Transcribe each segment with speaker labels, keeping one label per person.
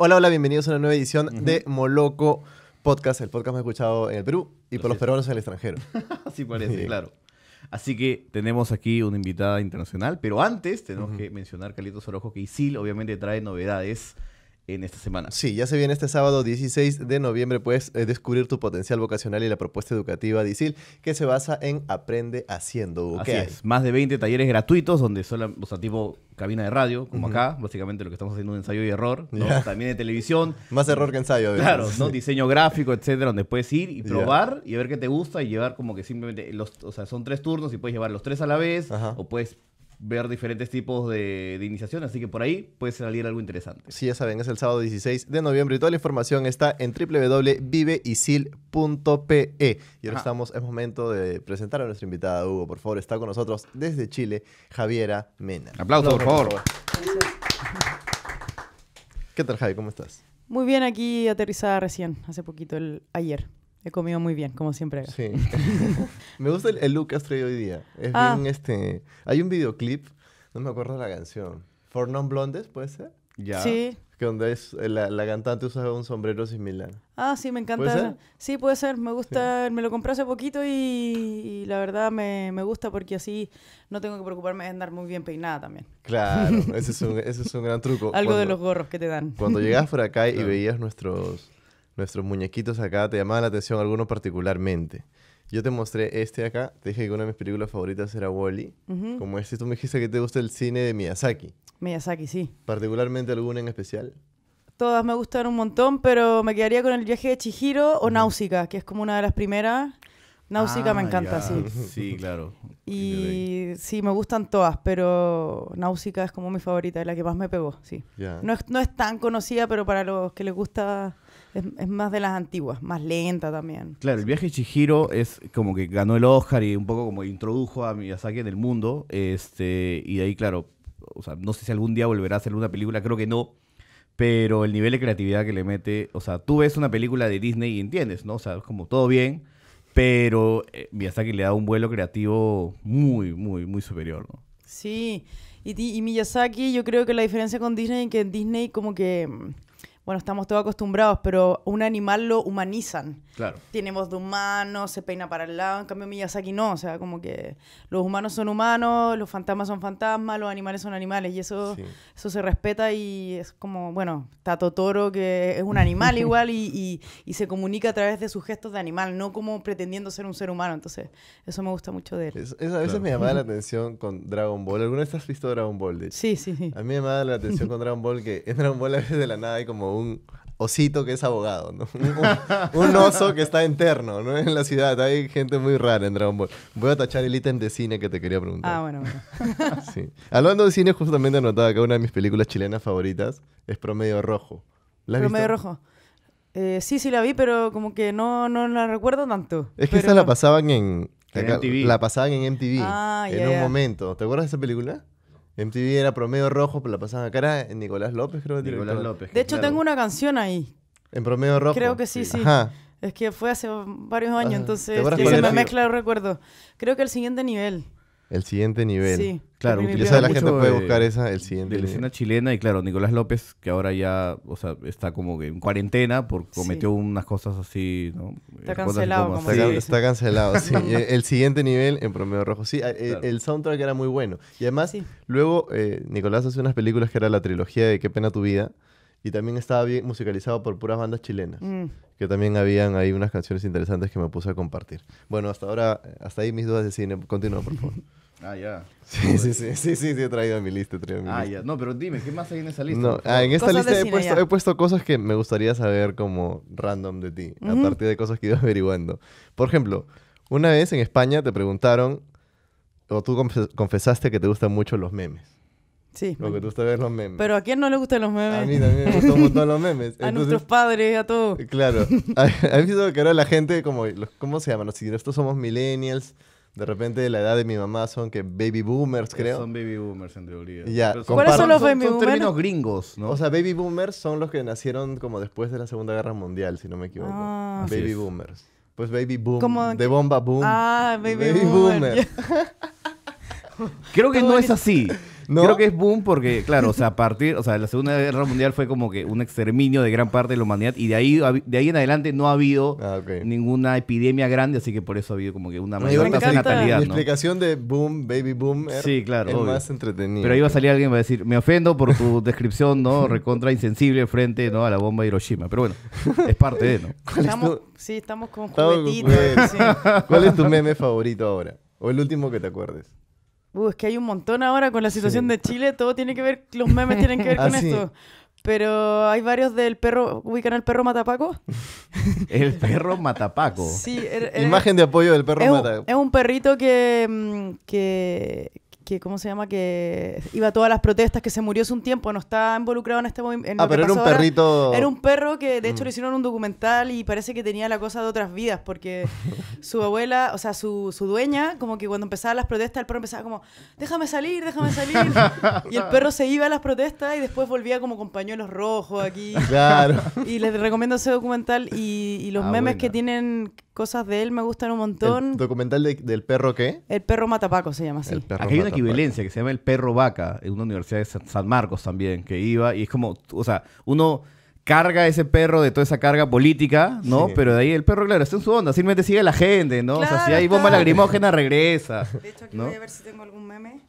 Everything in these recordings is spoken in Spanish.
Speaker 1: Hola, hola, bienvenidos a una nueva edición de Moloco Podcast, el podcast más escuchado en el Perú y por los peruanos en el extranjero. Así parece, claro.
Speaker 2: Así que tenemos aquí una invitada
Speaker 1: internacional, pero antes tenemos que mencionar, Carlitos Orojo, que Isil obviamente trae novedades en esta semana. Sí, ya se viene este sábado 16 de noviembre, puedes eh, descubrir tu potencial vocacional y la propuesta educativa de ISIL que se basa en Aprende Haciendo. Así es, más de 20 talleres gratuitos
Speaker 2: donde solo, o sea, tipo cabina de radio, como acá, básicamente lo que estamos haciendo un ensayo y error, también de televisión. Más error que ensayo. ¿verdad? Claro, ¿no? Diseño gráfico, etcétera, donde puedes ir y probar y ver qué te gusta y llevar como que simplemente, los, o sea, son tres turnos y puedes llevar los tres a la vez o puedes ver diferentes tipos de, de, iniciación, así que por ahí puede salir algo interesante.
Speaker 1: Sí, ya saben, es el sábado 16 de noviembre y toda la información está en www.viveisil.pe. Y ahora estamos, es momento de presentar a nuestra invitada, Hugo, por favor, está con nosotros desde Chile, Javiera Mena. Aplausos, por, Por favor. ¿Qué tal, Javi? ¿Cómo estás?
Speaker 3: Muy bien, aquí aterrizada recién, hace poquito, el, ayer. He comido muy bien, como siempre. Sí.
Speaker 1: me gusta el, look que has traído hoy día. Es ah. bien este. Hay un videoclip, no me acuerdo la canción. For Non Blondes, ¿puede ser? Ya. Sí. Que donde es, eh, la, cantante usa un sombrero similar.
Speaker 3: Ah, sí, me encanta. Sí, puede ser. Me gusta. Me lo compré hace poquito y, la verdad me, gusta porque así no tengo que preocuparme de andar muy bien peinada también.
Speaker 1: Claro, ese es un, ese es gran truco. Algo de los gorros que te dan. Cuando llegabas por acá y veías nuestros nuestros muñequitos acá, te llamaba la atención alguno particularmente. Yo te mostré este acá, te dije que una de mis películas favoritas era Wally. -E. Como este, tú me dijiste que te gusta el cine de Miyazaki.
Speaker 3: Miyazaki, sí.
Speaker 1: ¿Particularmente alguna en especial?
Speaker 3: Todas me gustan un montón, pero me quedaría con el viaje de Chihiro o Nausicaa, que es como una de las primeras. Náusica me ah, encanta, sí. Sí, claro. Y sí, me gustan todas, pero Náusica es como mi favorita, la que más me pegó, sí. No, es, no es tan conocida, pero para los que les gusta es, más de las antiguas, más lenta también.
Speaker 2: Claro, el viaje de Chihiro es como que ganó el Oscar y un poco como introdujo a Miyazaki en el mundo. Este, y de ahí, claro, o sea, no sé si algún día volverá a hacer una película, creo que no. Pero el nivel de creatividad que le mete, o sea, tú ves una película de Disney y entiendes, ¿no? O sea, es como todo bien, pero eh, Miyazaki le da un vuelo creativo muy, muy, muy superior, ¿no?
Speaker 3: Sí, y, y Miyazaki yo creo que la diferencia con Disney es que en Disney como que mm, bueno, estamos todos acostumbrados, pero un animal lo humanizan. Claro. Tiene voz de humano, se peina para el lado, en cambio Miyazaki no, o sea, como que los humanos son humanos, los fantasmas son fantasmas, los animales son animales, y eso, eso se respeta y es como, bueno, Tato Toro, que es un animal igual y, y, y, se comunica a través de sus gestos de animal, no como pretendiendo ser un ser humano, entonces eso me gusta mucho de él. eso a veces me llamaba la
Speaker 1: atención con Dragon Ball, ¿alguna vez has visto Dragon Ball? sí, sí, sí. A mí me llamaba la atención con Dragon Ball que en Dragon Ball a veces de la nada y como un osito que es abogado, Un, oso que está interno, ¿no? En la ciudad. Hay gente muy rara en Dragon Ball. Voy a tachar el ítem de cine que te quería preguntar.
Speaker 3: Ah, bueno,
Speaker 1: Hablando de cine, justamente anotaba que una de mis películas chilenas favoritas es Promedio Rojo. ¿La has Promedio
Speaker 3: Rojo. Eh, sí, sí la vi, pero como que no, no la recuerdo tanto.
Speaker 1: Es que esa la pasaban en... la pasaban en MTV ah, en un momento. ¿Te acuerdas de esa película? MTV era promedio rojo, pero la pasaban acá. en Nicolás López, creo. Que Nicolás López. De hecho, tengo
Speaker 3: una canción ahí.
Speaker 1: En promedio rojo. Creo que sí, sí.
Speaker 3: Es que fue hace varios años, entonces se me mezcla los recuerdo. Creo que el siguiente nivel.
Speaker 1: El siguiente nivel. claro, utiliza la gente puede buscar esa, el siguiente. De la escena
Speaker 2: chilena, y claro, Nicolás López, que ahora ya, o sea,
Speaker 1: está como que en cuarentena porque cometió unas cosas así, ¿no? Está cancelado. está, cancelado, sí. Eh, el siguiente nivel en Promedio Rojo. Sí, eh, el, soundtrack era muy bueno. Y además, sí. luego eh, Nicolás hace unas películas que era la trilogía de Qué pena tu vida y también estaba bien musicalizado por puras bandas chilenas. Mm. Que también habían ahí unas canciones interesantes que me puse a compartir. Bueno, hasta ahora, hasta ahí mis dudas de cine. Continúa, por favor. Ah, ya. Sí, sí, sí, sí, sí, sí, he traído a mi lista, Ah,
Speaker 2: ya. No, pero dime, ¿qué más hay en esa lista? ah, en esta lista he puesto,
Speaker 1: cosas que me gustaría saber como random de ti, a partir de cosas que iba averiguando. Por ejemplo, una vez en España te preguntaron, o tú confesaste que te gustan mucho los memes. Sí. Lo que tú sabes ver los memes. Pero
Speaker 3: ¿a quién no le gustan los memes? A mí también me gustan mucho
Speaker 1: los memes. a nuestros
Speaker 3: padres, a todos. Eh, claro.
Speaker 1: ¿Has visto que ahora la gente, como, ¿cómo se llaman? Si nosotros somos millennials. De repente la edad de mi mamá son que baby boomers, creo. Son baby boomers en teoría. Ya, ¿Cuáles son los baby boomers? Son términos gringos, ¿no? O sea, baby boomers son los que nacieron como después de la Segunda Guerra Mundial, si no me equivoco. Ah. baby boomers. Pues baby boom, ¿Cómo? de bomba boom.
Speaker 3: Ah, baby, baby
Speaker 1: creo que no es
Speaker 2: así. Creo que es boom porque, claro, o sea, a partir, o sea, la Segunda Guerra Mundial fue como que un exterminio de gran parte de la humanidad y de ahí, de ahí en adelante no ha habido ah, ninguna epidemia grande, así que por eso ha habido como que una mayor tasa de natalidad. La explicación
Speaker 1: de boom, baby boom, sí, claro, es más entretenido Pero ahí va a
Speaker 2: salir alguien y va a decir, me ofendo por tu descripción, ¿no? Recontra insensible frente ¿no?
Speaker 1: a la bomba de Hiroshima. Pero bueno, es parte de, ¿no? Sí, estamos con juguetitos. ¿Cuál es tu meme favorito ahora? O el último que te acuerdes.
Speaker 3: Uh, es que hay un montón ahora con la situación de Chile, todo tiene que ver, los memes tienen que ver con ah, esto. Pero hay varios del perro, ubican al perro Matapaco.
Speaker 2: el perro Matapaco. Sí, Imagen
Speaker 1: de apoyo del perro Matapaco. es
Speaker 3: un perrito que, mm, que, ¿cómo se llama? Que iba a todas las protestas, que se murió hace un tiempo, no está involucrado en este movimiento. Ah, pero era un perrito. Era un perro que de hecho mm. le hicieron un documental y parece que tenía la cosa de otras vidas, porque su abuela, o sea, su, dueña, como que cuando empezaban las protestas, el perro empezaba como, déjame salir, déjame salir. y el perro se iba a las protestas y después volvía como con pañuelos rojos aquí. Claro. Y les recomiendo ese documental y, los ah, memes que tienen cosas de él me gustan un montón.
Speaker 1: documental del perro qué?
Speaker 3: El perro Matapaco se llama así. El perro
Speaker 1: que se llama
Speaker 2: El Perro Vaca, en una universidad de San Marcos también, que iba, y es como, o sea, uno carga ese perro de toda esa carga política, ¿no? Pero de ahí el perro, claro, está en su onda, simplemente sigue la gente, ¿no? o sea, si hay bomba lagrimógena, regresa. De hecho, aquí voy a
Speaker 3: ver si tengo algún meme.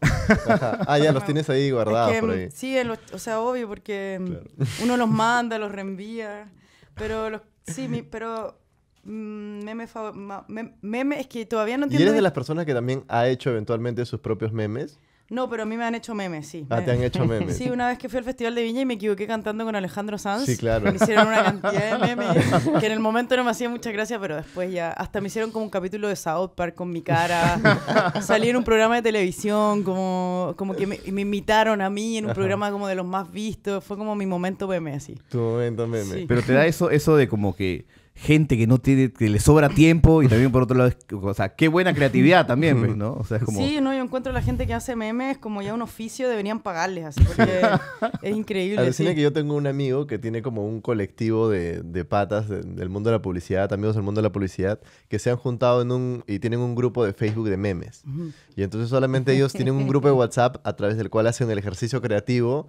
Speaker 3: Ah, ya los tienes ahí guardados mm, Sí, o sea, obvio, porque mm, uno los manda, los reenvía, pero los, sí, pero Mm, meme, es que todavía no entiendo. ¿Y eres de las
Speaker 1: personas que también ha hecho eventualmente sus propios memes?
Speaker 3: No, pero a mí me han hecho memes, sí. Ah, te han hecho memes. Sí, una vez que fui al Festival de Viña y me equivoqué cantando con Alejandro Sanz. Sí, claro. Me hicieron una cantidad de memes que en el momento no me hacía mucha gracia, pero después ya. Hasta me hicieron como un capítulo de South Park con mi cara. Salí en un programa de televisión, como, como que me, invitaron a mí en un programa como de los más vistos. Fue como mi momento meme, así.
Speaker 1: Tu momento meme.
Speaker 3: Pero te da
Speaker 2: eso, eso de como que gente que no tiene, que le sobra tiempo y también por otro lado, o sea, qué buena creatividad también, pues, ¿no? O sea, es
Speaker 3: como... Sí, no, yo encuentro la gente que hace memes como ya un oficio, deberían pagarles, así, porque es increíble. sí. que
Speaker 1: yo tengo un amigo que tiene como un colectivo de, patas del mundo de la publicidad, amigos del mundo de la publicidad, que se han juntado en un, y tienen un grupo de Facebook de memes. Y entonces solamente ellos tienen un grupo de WhatsApp a través del cual hacen el ejercicio creativo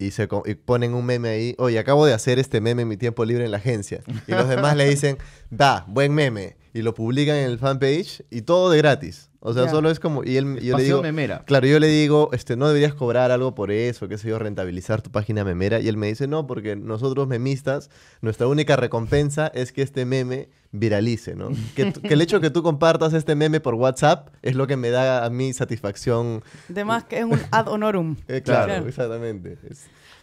Speaker 1: y, se, ponen un meme ahí, oye, acabo de hacer este meme en mi tiempo libre en la agencia. Y los demás le dicen, da, buen meme y lo publican en el fanpage y todo de gratis. O sea, solo es como. Y él, yo le digo. Memera. Claro, yo le digo, este, no deberías cobrar algo por eso, qué sé yo, rentabilizar tu página memera. Y él me dice, no, porque nosotros memistas, nuestra única recompensa es que este meme viralice, ¿no? Que, el hecho que tú compartas este meme por WhatsApp es lo que me da a mí satisfacción.
Speaker 3: Además, que es un ad honorum. Eh, claro, exactamente.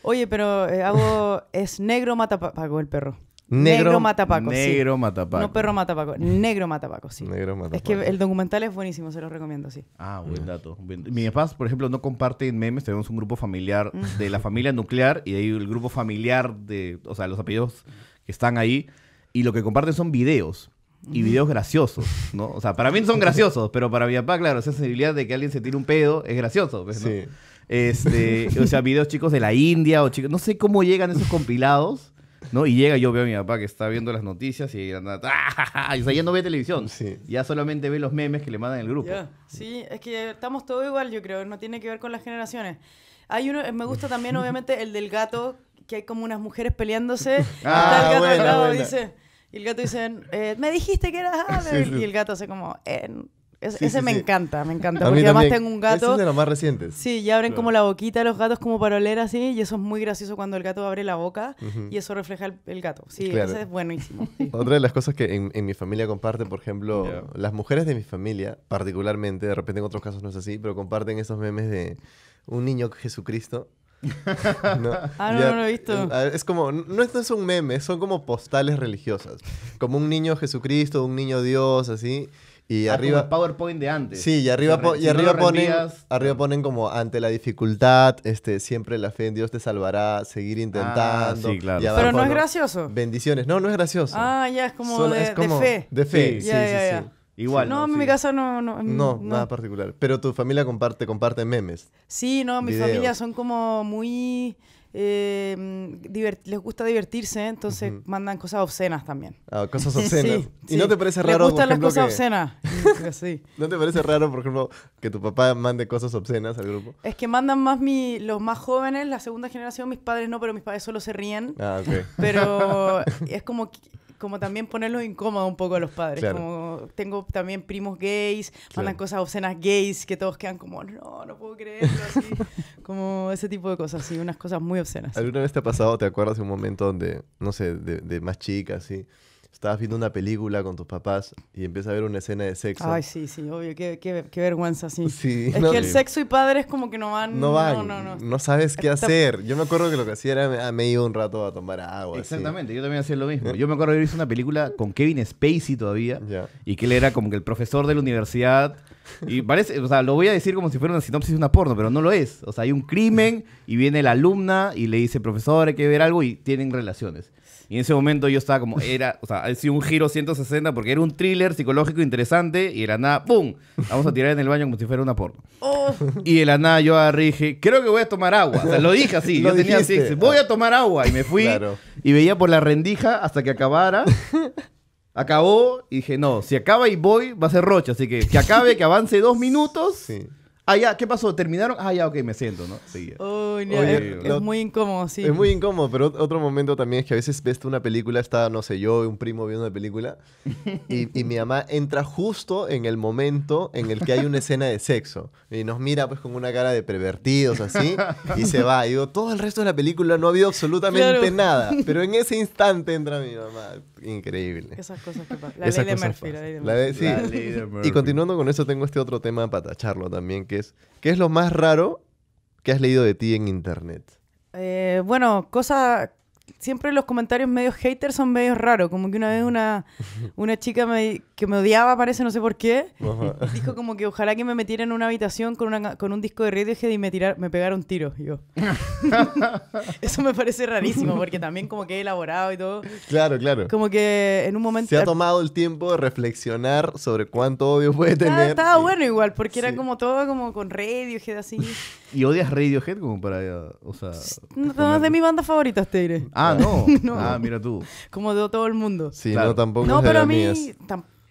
Speaker 3: Oye, pero eh, hago. Es negro mata pago el perro. Negro, Matapaco. Negro Matapaco. No perro Matapaco. Negro Matapaco, sí. Negro Matapaco. Es que el documental es buenísimo, se los recomiendo, sí.
Speaker 2: Ah, buen dato. Mi Mis por ejemplo, no comparten memes. Tenemos un grupo familiar de la familia nuclear y hay ahí el grupo familiar de, o sea, los apellidos que están ahí. Y lo que comparten son videos. Y videos graciosos, ¿no? O sea, para mí son graciosos, pero para mi papá, claro, esa sensibilidad de que alguien se tire un pedo es gracioso. Pues, sí. Este, o sea, videos chicos de la India o chicos. No sé cómo llegan esos compilados ¿no? Y llega yo veo a mi papá que está viendo las noticias y anda, Y o ya no ve televisión. Ya solamente ve los memes que le mandan el grupo.
Speaker 3: Sí, es que estamos todos igual, yo creo. No tiene que ver con las generaciones. Hay uno, me gusta también, obviamente, el del gato, que hay como unas mujeres peleándose. Ah, y el gato dice... Eh, me dijiste que eras Y el gato hace como, ese me encanta, me encanta. porque además tengo un gato. es de los más recientes. Sí, ya abren como la boquita los gatos como para oler así. Y eso es muy gracioso cuando el gato abre la boca y eso refleja el, gato. Sí, ese es buenísimo.
Speaker 1: Otra de las cosas que en, mi familia comparten, por ejemplo, las mujeres de mi familia, particularmente, de repente en otros casos no es así, pero comparten esos memes de un niño Jesucristo no, ah, no, no, lo he visto. Eh, es como, no, esto es un meme, son como postales religiosas. Como un niño Jesucristo, un niño Dios, así. Y ah, arriba.
Speaker 2: PowerPoint de antes. Sí, y arriba, y arriba, ponen,
Speaker 1: arriba ponen como ante la dificultad, este, siempre la fe en Dios te salvará, seguir intentando. Ah, sí, claro. Pero no es gracioso. Bendiciones. No, no es gracioso.
Speaker 3: Ah, ya, es como, de, fe. De fe, sí, sí,
Speaker 1: sí. Igual. No, en mi
Speaker 3: casa no, no, nada
Speaker 1: particular. Pero tu familia comparte, comparte memes.
Speaker 3: Sí, no, mi familia son como muy Em, les gusta divertirse, entonces mandan cosas obscenas también. Ah, cosas obscenas. ¿Y no te parece raro? Les gustan las cosas obscenas.
Speaker 1: ¿No te parece raro, por ejemplo, que tu papá mande cosas obscenas al grupo? Es que
Speaker 3: mandan más los más jóvenes, la segunda generación, mis padres no, pero mis padres solo se ríen. Ah, ok. Pero es como como también ponerlo incómodo un poco a los padres. Como tengo también primos gays, mandan cosas obscenas gays que todos quedan como, no, no puedo creerlo. Así como ese tipo de cosas, sí, unas cosas muy obscenas. ¿Alguna
Speaker 1: vez te ha pasado, te acuerdas de un momento donde, no sé, de, de más chica, sí estabas viendo una película con tus papás y empiezas a ver una escena de sexo. Ay,
Speaker 3: sí, sí, obvio, qué, qué, vergüenza, sí. es que el sexo y padres como que no van. No van. No, no, no. sabes qué hacer.
Speaker 1: Yo me acuerdo que lo que hacía era ah, me iba un rato a tomar agua. Exactamente, yo también hacía lo mismo. Yo me acuerdo que hice una película con Kevin Spacey todavía y que él era como
Speaker 2: que el profesor de la universidad. Y parece, o sea, lo voy a decir como si fuera una sinopsis de una porno, pero no lo es. O sea, hay un crimen y viene la alumna y le dice, profesor, hay que ver algo y tienen relaciones. Y en ese momento yo estaba como, era, o sea, ha sido un giro 160 porque era un thriller psicológico interesante y de la nada, ¡pum! Vamos a tirar en el baño como si fuera una porno. Oh. y de la nada yo dije, creo que voy a tomar agua. O lo dije así, yo tenía así, voy a tomar agua. Y me fui y veía por la rendija hasta que acabara. Acabó y dije, no, si acaba y voy, va a ser Rocha. Así que que acabe, que avance dos minutos. Sí Ah, ya, ¿qué pasó? ¿Terminaron? Ah, ya, ok, me
Speaker 1: siento, ¿no? Sí.
Speaker 3: Uy, es, muy incómodo, sí. Es muy
Speaker 1: incómodo, pero otro momento también es que a veces ves una película, está, no sé, yo y un primo viendo una película, y, mi mamá entra justo en el momento en el que hay una escena de sexo, y nos mira pues con una cara de pervertidos, así, y se va. Y digo, todo el resto de la película no ha habido absolutamente nada, pero en ese instante entra mi mamá. Increíble. Esas cosas que pasan. La, la, de Murphy, la ley de Murphy. Sí. Y continuando con eso, tengo este otro tema para tacharlo también, que ¿qué es lo más raro que has leído de ti en internet?
Speaker 3: Eh, bueno, cosa, siempre los comentarios medio haters son medio raros. Como que una vez una, chica que me odiaba, parece, no sé por qué, dijo como que ojalá que me metiera en una habitación con, una, con un disco de Radiohead y me, tirar, me pegara un tiro. Yo. Eso me parece rarísimo porque también como que he elaborado y todo.
Speaker 1: Claro, claro. Como que en un momento... Se ha tomado el tiempo de reflexionar sobre cuánto odio puede tener.
Speaker 3: estaba bueno igual porque era como todo como con Radiohead así.
Speaker 1: ¿Y
Speaker 2: odias Radiohead como para... O sea...
Speaker 3: No, es de mi banda favorita, te Ah, no. Ah, mira tú. Como de todo el mundo. Sí, no, tampoco. No, pero a mí.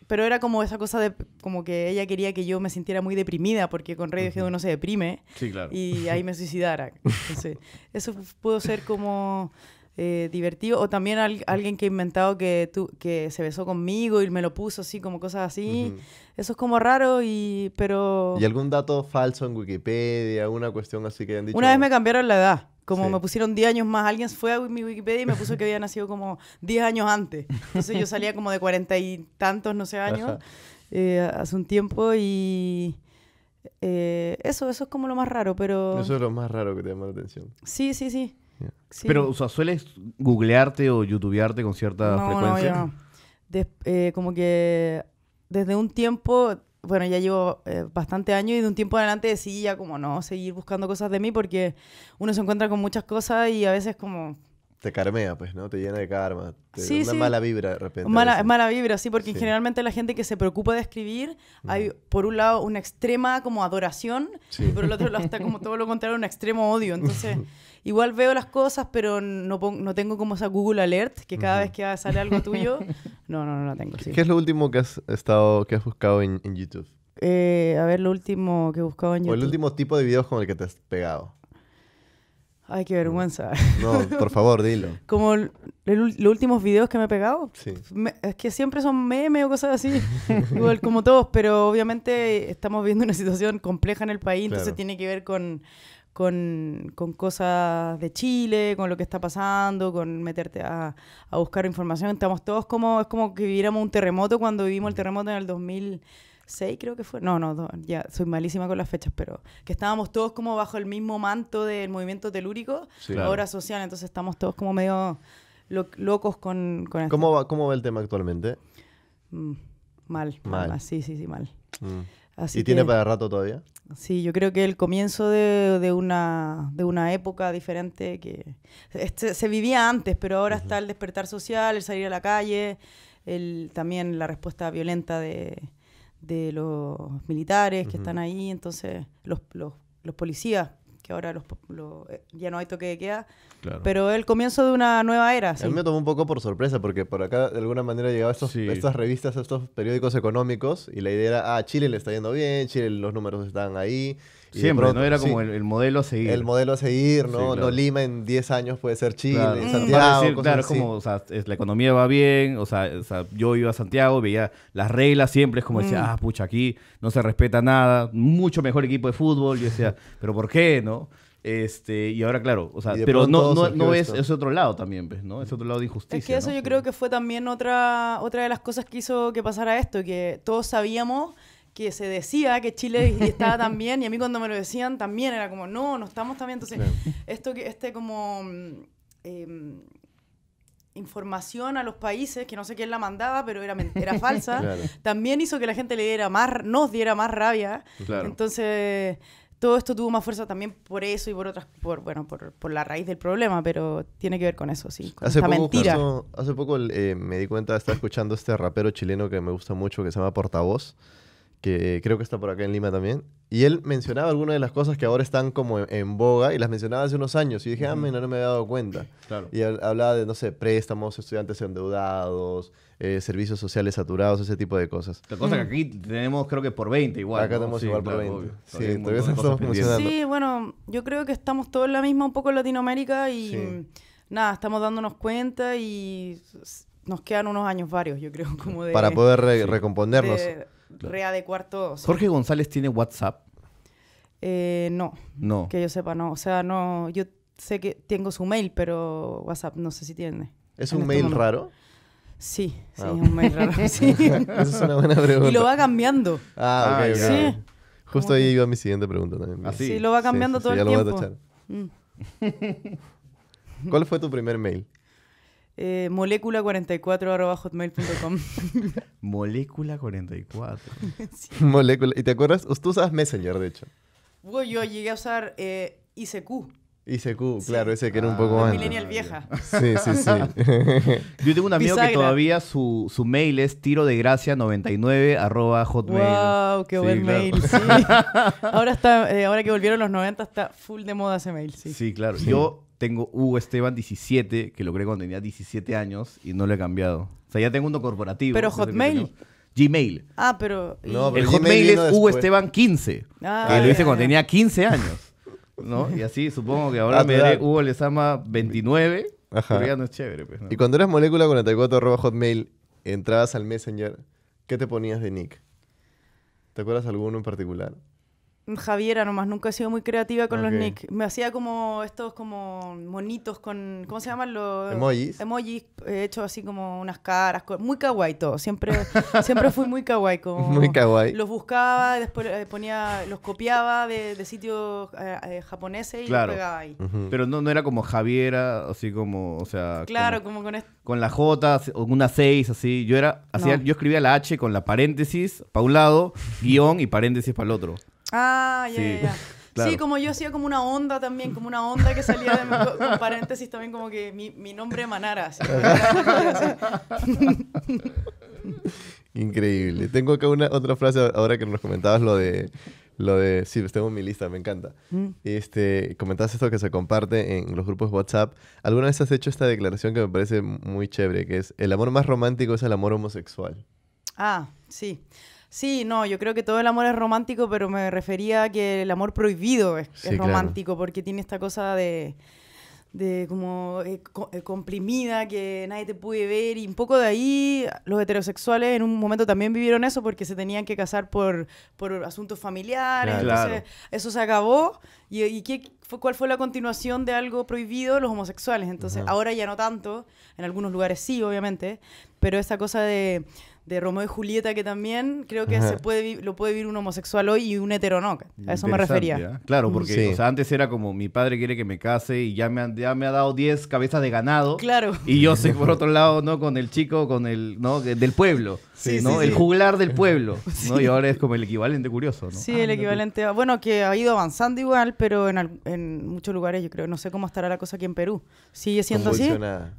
Speaker 3: pero era como esa cosa de. Como que ella quería que yo me sintiera muy deprimida, porque con Radiohead uno se deprime. Sí, claro. Y ahí me suicidara. eso pudo ser como. Eh, divertido. O también alguien que ha inventado que, tu, que se besó conmigo y me lo puso así, como cosas así. Eso es como raro, y pero... ¿Y
Speaker 1: algún dato falso en Wikipedia? alguna cuestión así que han dicho? Una vez me
Speaker 3: cambiaron la edad. Como me pusieron 10 años más, alguien fue a mi Wikipedia y me puso que había nacido como 10 años antes. Entonces yo salía como de cuarenta y tantos, no sé, años, eh, hace un tiempo y... Eh, eso, eso es como lo más raro, pero... Eso
Speaker 1: es lo más raro que te llama la atención.
Speaker 3: Sí, sí, sí. Pero, o
Speaker 1: sea, ¿sueles googlearte
Speaker 2: o youtubearte con cierta frecuencia? No,
Speaker 3: no. Eh, como que desde un tiempo bueno, ya llevo eh, bastante años y de un tiempo adelante decidí ya como no seguir buscando cosas de mí porque uno se encuentra con muchas cosas y a veces como...
Speaker 1: Te carmea, pues, ¿no? Te llena de karma. Te sí, una mala vibra de repente. es mala
Speaker 3: vibra, sí, porque generalmente la gente que se preocupa de escribir, hay por un lado una extrema como adoración y por el otro lado está como todo lo contrario, un extremo odio. Entonces... igual veo las cosas, pero no, no tengo como esa Google Alert, que cada vez que sale algo tuyo, no, no, no la tengo. ¿Qué
Speaker 1: es lo último que has estado, que has buscado en, YouTube?
Speaker 3: Eh, a ver, lo último que he buscado en YouTube. O el
Speaker 1: último tipo de videos con el que te has pegado.
Speaker 3: Ay, qué vergüenza. No, por favor, dilo. Como los últimos videos que me he pegado. Sí. es que siempre son memes o cosas así, igual como todos, pero obviamente estamos viendo una situación compleja en el país, entonces tiene que ver con con, cosas de Chile, con lo que está pasando, con meterte a, buscar información. Estamos todos como, es como que viviéramos un terremoto cuando vivimos el terremoto en el 2006, creo que fue. No, no, ya soy malísima con las fechas, pero que estábamos todos como bajo el mismo manto del movimiento telúrico, ahora social, entonces estamos todos como medio locos con, esto. ¿Cómo va, ¿Cómo el tema actualmente? Mm, mal, mal. Sí, sí, sí, mal. Mm. ¿Y tiene para rato todavía? Sí, yo creo que el comienzo de, una, época diferente que este, se vivía antes, pero ahora está el despertar social, el salir a la calle, el, también la respuesta violenta de, los militares que están ahí, entonces los, los, los policías que ahora los, eh, ya no hay toque de queda, pero el comienzo de una nueva era. Sí. A mí me tomó
Speaker 1: un poco por sorpresa, porque por acá de alguna manera llegaban estas revistas, estos periódicos económicos, y la idea era, ah, Chile le está yendo bien, Chile los números están ahí, Siempre, ¿no? Era como el, modelo a seguir. El modelo a seguir, ¿no? No Lima en 10 años puede ser Chile, claro. Santiago. Mm. claro, como, o sea,
Speaker 2: la economía va bien, o sea, yo iba a Santiago, veía las reglas siempre, es como decía, mm. ah, pucha, aquí no se respeta nada, mucho mejor equipo de fútbol. Yo decía, pero ¿por qué, no? Este, y ahora, claro, o sea, pero no, no, es, es, otro lado también, ¿ves? Pues, ¿no? Es otro lado de
Speaker 3: injusticia. Es que eso yo creo que fue también otra, otra de las cosas que hizo que pasara esto, que todos sabíamos que se decía que Chile estaba tan bien y a mí cuando me lo decían también era como, no, no estamos tan bien. Entonces, esto que este como mm, em, información a los países, que no sé quién la mandaba, pero era, mentira falsa, también hizo que la gente le diera más, nos diera más rabia. Entonces, todo esto tuvo más fuerza también por eso y por otras, por, bueno, por, la raíz del problema, pero tiene que ver con eso, sí. Con hace, mentira.
Speaker 1: hace poco eh, me di cuenta, estaba escuchando este rapero chileno que me gusta mucho, que se llama Portavoz que creo que está por acá en Lima también. Y él mencionaba algunas de las cosas que ahora están como en, boga y las mencionaba hace unos años. Y dije, ah, no, me había dado cuenta. Claro. Y hablaba de, no sé, préstamos, estudiantes endeudados, eh, servicios sociales saturados, ese tipo de cosas. La cosa
Speaker 2: que aquí tenemos, creo que por 20 igual. Acá tenemos igual por 20. Sí, estamos
Speaker 3: bueno, yo creo que estamos todos en la misma un poco en Latinoamérica y nada, estamos dándonos cuenta y nos quedan unos años varios, yo creo, como de... Para poder recomponernos readecuar todo. ¿Jorge
Speaker 2: González tiene WhatsApp?
Speaker 3: Eh, no. No. Que yo sepa, no. O sea, no. Yo sé que tengo su mail, pero WhatsApp no sé si tiene. ¿Es este ah, un mail raro? Sí, sí, es un mail raro. Sí. es una buena pregunta. Y lo va cambiando. Ah, ok, ah, sí. Justo ahí iba
Speaker 1: mi siguiente pregunta también. Ah, sí? lo va cambiando todo el tiempo. Lo voy a mm. ¿Cuál fue tu primer mail?
Speaker 3: Eh, molécula44.hotmail.com
Speaker 1: Molécula44. Molécula. ¿Y te acuerdas? Tú usabas Messenger, de hecho.
Speaker 3: yo llegué a usar eh, ICQ.
Speaker 1: ICQ, claro, ese que era un ah, poco más Millennial vieja. Sí, sí, sí.
Speaker 2: Yo tengo un amigo que todavía su, mail es tiro de gracia 99 Wow, qué buen mail, Ahora
Speaker 3: está, eh, ahora que volvieron los 90 está full de moda ese mail, sí. Sí, claro. Yo
Speaker 2: tengo Hugo Esteban 17, que lo creé cuando tenía 17 años y no lo he cambiado. O sea, ya tengo uno corporativo. Pero Hotmail. Gmail.
Speaker 3: Ah, pero. el Hotmail es Hugo Esteban
Speaker 2: 15. Ah, que lo hice cuando tenía 15 años. ¿No? Y así supongo que ahora ah, me daré
Speaker 1: Hugo ama 29. Ajá. ya no es chévere. Pues, y cuando eras molécula 44 arroba Hotmail, entrabas al Messenger, ¿qué te ponías de nick? ¿Te acuerdas alguno en particular?
Speaker 3: Javiera nomás, nunca he sido muy creativa con los nick. Me hacía como estos como monitos con, ¿cómo se llaman los? Emojis. Emojis, he eh, hecho así como unas caras, muy kawaii todo. Siempre, siempre fui muy kawaii. muy kawaii. Los buscaba, después eh, ponía, los copiaba de, sitios eh, japoneses y los pegaba ahí.
Speaker 2: Pero no, era como Javiera, así como, o sea... Claro, como, con esto. Con la J, una 6, así. Yo era, hacía, yo escribía la H con la paréntesis para un lado, guión y paréntesis para el otro. Ah, ya, sí.
Speaker 3: como yo hacía como una onda también, como una onda que salía de, con paréntesis también como que mi, nombre manara.
Speaker 1: Increíble. Tengo acá una otra frase ahora que nos comentabas lo de lo de sí, pues tengo mi lista, me encanta. Mm. Este, comentabas esto que se comparte en los grupos WhatsApp. ¿Alguna vez has hecho esta declaración que me parece muy chévere, que es el amor más romántico es el amor homosexual?
Speaker 3: Ah, sí. Sí, no, yo creo que todo el amor es romántico, pero me refería a que el amor prohibido es, romántico, porque tiene esta cosa de, de como eh, eh, comprimida, que nadie te puede ver, y un poco de ahí los heterosexuales en un momento también vivieron eso, porque se tenían que casar por, asuntos familiares, entonces eso se acabó, y, qué, cuál fue la continuación de algo prohibido los homosexuales. Entonces, ahora ya no tanto, en algunos lugares sí, obviamente, pero esta cosa de, de Romeo y Julieta que también creo que se puede lo puede vivir un homosexual hoy y un heteronoc. A eso me refería. ¿ah? Claro, porque
Speaker 2: antes era como mi padre quiere que me case y ya me, ha, me ha dado 10 cabezas de ganado. Claro. Y yo sé por otro lado, ¿no? Con el chico, con el, ¿no? Del pueblo. Sí, el juglar del pueblo. ¿no? Y ahora es como el equivalente curioso, ¿no? Sí, ah, el equivalente.
Speaker 3: bueno, que ha ido avanzando igual, pero en, en, muchos lugares yo creo, no sé cómo estará la cosa aquí en Perú. ¿Sigue siendo así?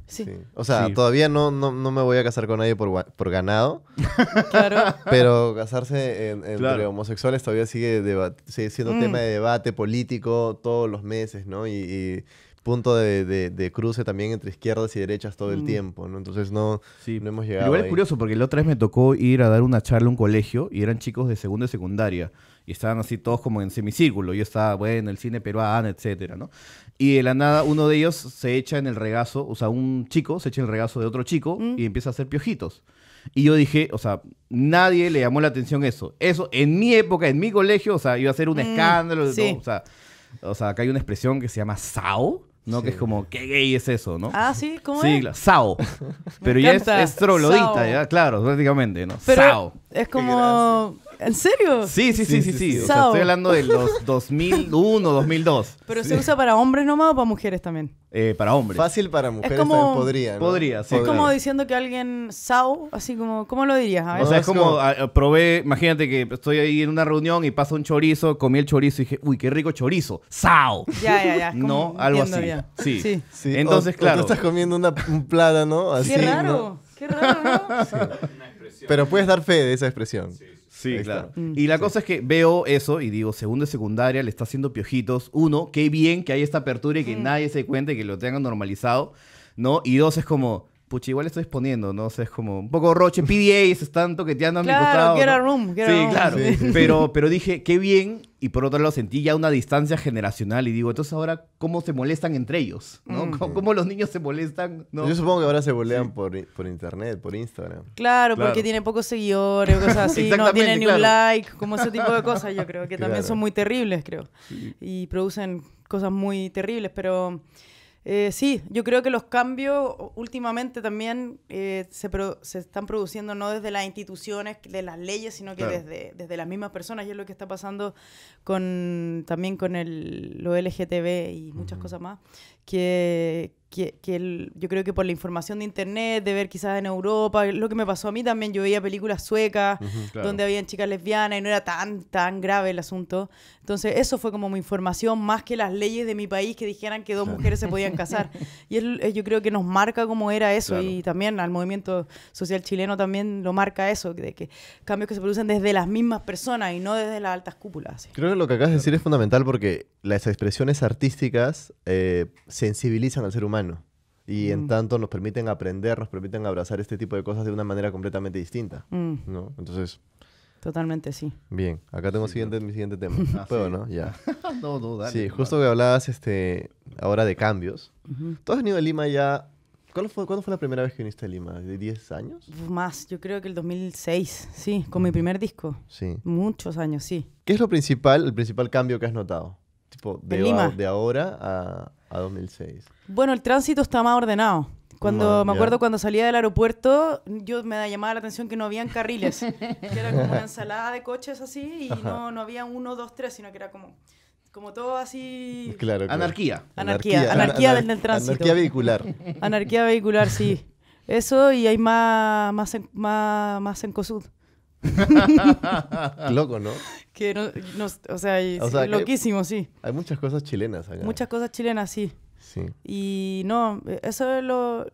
Speaker 3: Sí. O
Speaker 1: sea, todavía no, no, me voy a casar con nadie por ganado Claro. Pero casarse entre homosexuales todavía sigue, siendo mm. tema de debate político todos los meses, ¿no? Y, punto de, cruce también entre izquierdas y derechas todo el mm. tiempo, ¿no? Entonces no, no hemos llegado. igual es
Speaker 2: curioso porque la otra vez me tocó ir a dar una charla a un colegio y eran chicos de segunda y secundaria y estaban así todos como en semicírculo. Yo estaba, bueno, el cine peruano, etcétera, ¿no? Y de la nada uno de ellos se echa en el regazo, o sea, un chico se echa en el regazo de otro chico mm. y empieza a hacer piojitos. Y yo dije, o sea, nadie le llamó la atención eso. Eso en mi época, en mi colegio, o sea, iba a ser un mm, escándalo. O, sea, o sea, acá hay una expresión que se llama SAO. ¿no? Que es como, ¿qué gay es eso, no? Ah, sí, ¿cómo sí, Sí, Sao.
Speaker 3: Pero ya es, trolodita, ya,
Speaker 2: claro, prácticamente, ¿no? Sao.
Speaker 3: Es como... ¿En serio? Sí, sí, sí, sí, sí. estoy hablando de
Speaker 2: los 2001, 2002. ¿Pero se usa
Speaker 3: para hombres nomás o para mujeres también?
Speaker 2: Eh, para hombres. Fácil para mujeres también podría, Podría, sí. Es como
Speaker 3: diciendo que alguien sao, así como, ¿cómo lo dirías? O sea, es, como,
Speaker 2: ah, probé, imagínate que estoy ahí en una reunión y pasa un chorizo, comí el chorizo y dije, uy, qué rico chorizo, sao. Ya, ya, ya. no, algo así. Sí. sí. Entonces, claro. estás
Speaker 1: comiendo una, un ¿no? así. Qué raro. Qué
Speaker 2: raro, Pero puedes
Speaker 1: dar fe de esa expresión. Sí,
Speaker 3: claro.
Speaker 2: y la cosa es que veo eso y digo, segundo y secundaria le está haciendo piojitos. Uno, qué bien que hay esta apertura y que nadie se cuente que lo tengan normalizado, ¿no? Y dos, es como, pucha, igual estoy exponiendo, ¿no? es como un poco roche. se están toqueteando a claro, mi costado. Get room, sí, claro. Pero, pero dije, qué bien y por otro lado sentí ya una distancia generacional y digo, entonces ahora, ¿cómo se molestan entre ellos? ¿no? Mm. ¿Cómo, los niños se molestan? Yo supongo
Speaker 1: que ahora se bolean por, internet, por Instagram. Claro, porque tiene
Speaker 3: pocos seguidores, cosas así, no tienen ni un like, como ese tipo de cosas, yo creo que también son muy terribles, creo. Y producen cosas muy terribles, pero... Eh, sí, yo creo que los cambios últimamente también eh, se, están produciendo no desde las instituciones, de las leyes, sino que desde, las mismas personas. Y es lo que está pasando con, también con el, lo LGTB y muchas cosas más, que, que, yo creo que por la información de internet, de ver quizás en Europa, lo que me pasó a mí también, yo veía películas suecas donde habían chicas lesbianas y no era tan, tan grave el asunto. Entonces eso fue como mi información, más que las leyes de mi país que dijeran que dos mujeres se podían casar. y eh, yo creo que nos marca como era eso y también al movimiento social chileno también lo marca eso, de que cambios que se producen desde las mismas personas y no desde las altas cúpulas.
Speaker 1: Creo que lo que acabas de decir es fundamental porque las expresiones artísticas eh, sensibilizan al ser humano y en mm. tanto nos permiten aprender, nos permiten abrazar este tipo de cosas de una manera completamente distinta. Mm. ¿no? Entonces.
Speaker 3: Totalmente, sí.
Speaker 1: Bien, acá tengo siguiente, mi siguiente tema. Ah, ¿Puedo, no? Ya. no, no, dale. Sí, justo que hablabas este, ahora de cambios. Tú has venido a Lima ya ¿Cuándo fue, ¿Cuándo fue, la primera vez que viniste a Lima? ¿De 10 años?
Speaker 3: Más, yo creo que el 2006, sí, con mi primer disco. Sí. Muchos años, sí.
Speaker 1: ¿Qué es lo principal, el principal cambio que has notado? Tipo, de, de ahora a, a 2006.
Speaker 3: Bueno, el tránsito está más ordenado. Cuando, me acuerdo cuando salía del aeropuerto, yo me llamaba la atención que no habían carriles. que era como una ensalada de coches así y no, no había uno, dos, tres, sino que era como como todo así. Claro, Anarquía. Anarquía, anarquía, desde del, tránsito. Anarquía vehicular. Anarquía vehicular, sí. Eso y hay más, más, más, más en COSUD. Loco, ¿no? Que no, o sea, loquísimo, sí.
Speaker 1: Hay muchas cosas chilenas acá.
Speaker 3: Muchas cosas chilenas, sí. Sí. Y no, eso es lo,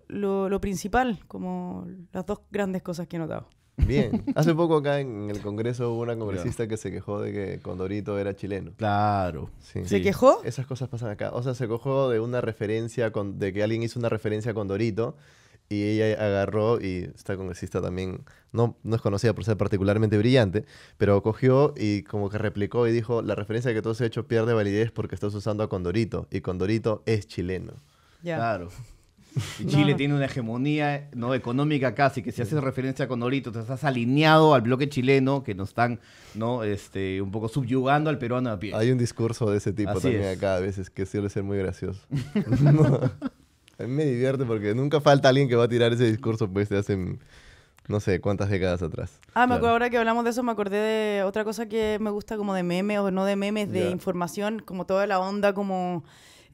Speaker 3: lo, principal, como las dos grandes cosas que he notado. Bien. Hace
Speaker 1: poco acá en el Congreso hubo una congresista que se quejó de que Condorito era chileno. Claro. Sí. ¿Se quejó? Esas cosas pasan acá. O sea, se quejó de una referencia, con, de que alguien hizo una referencia a Condorito y ella agarró, y esta congresista también no, no es conocida por ser particularmente brillante, pero cogió y como que replicó y dijo, la referencia que tú has hecho pierde validez porque estás usando a Condorito, y Condorito es chileno.
Speaker 2: Claro. Y Chile tiene una hegemonía ¿no? económica casi, que si haces referencia a Condorito, te estás alineado al bloque chileno que nos están
Speaker 1: ¿no? este, un poco subyugando al peruano a pie. Hay un discurso de ese tipo también acá a veces que suele ser muy gracioso. A mí me divierte porque nunca falta alguien que va a tirar ese discurso pues de hace no sé cuántas décadas atrás. Ah, me acuerdo
Speaker 3: ahora que hablamos de eso, me acordé de otra cosa que me gusta como de memes o no de memes, de información, como toda la onda como...